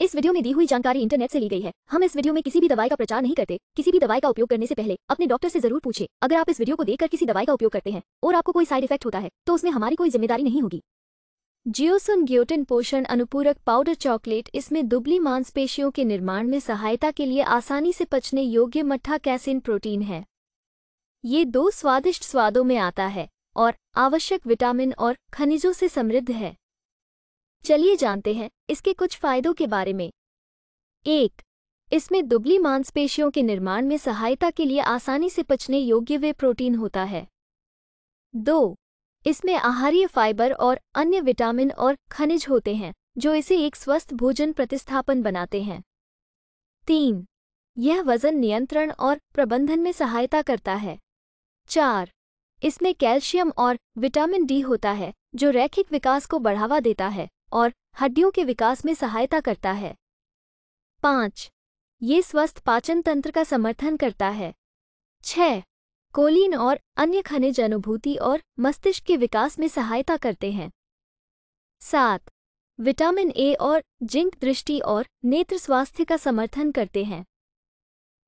इस वीडियो में दी हुई जानकारी इंटरनेट से ली गई है हम इस वीडियो में किसी भी दवाई का प्रचार नहीं करते किसी भी दवाई का उपयोग करने से पहले अपने डॉक्टर से जरूर पूछे अगर आप इस वीडियो को देखकर किसी दवाई का उपयोग करते हैं और आपको कोई साइड इफेक्ट होता है तो उसमें हमारी कोई जिम्मेदारी नहीं होगी जियोसन ग्योटिन पोषण अनुपूरक पाउडर चॉकलेट इसमें दुबली मांसपेशियों के निर्माण में सहायता के लिए आसानी से पचने योग्य मट्ठा कैसिन प्रोटीन है ये दो स्वादिष्ट स्वादों में आता है और आवश्यक विटामिन और खनिजों से समृद्ध है चलिए जानते हैं इसके कुछ फायदों के बारे में एक इसमें दुबली मांसपेशियों के निर्माण में सहायता के लिए आसानी से पचने योग्य वे प्रोटीन होता है दो इसमें आहारीय फाइबर और अन्य विटामिन और खनिज होते हैं जो इसे एक स्वस्थ भोजन प्रतिस्थापन बनाते हैं तीन यह वजन नियंत्रण और प्रबंधन में सहायता करता है चार इसमें कैल्शियम और विटामिन डी होता है जो रैखिक विकास को बढ़ावा देता है और हड्डियों के विकास में सहायता करता है पाँच ये स्वस्थ पाचन तंत्र का समर्थन करता है छः कोलिन और अन्य खनिज अनुभूति और मस्तिष्क के विकास में सहायता करते हैं सात विटामिन ए और जिंक दृष्टि और नेत्र स्वास्थ्य का समर्थन करते हैं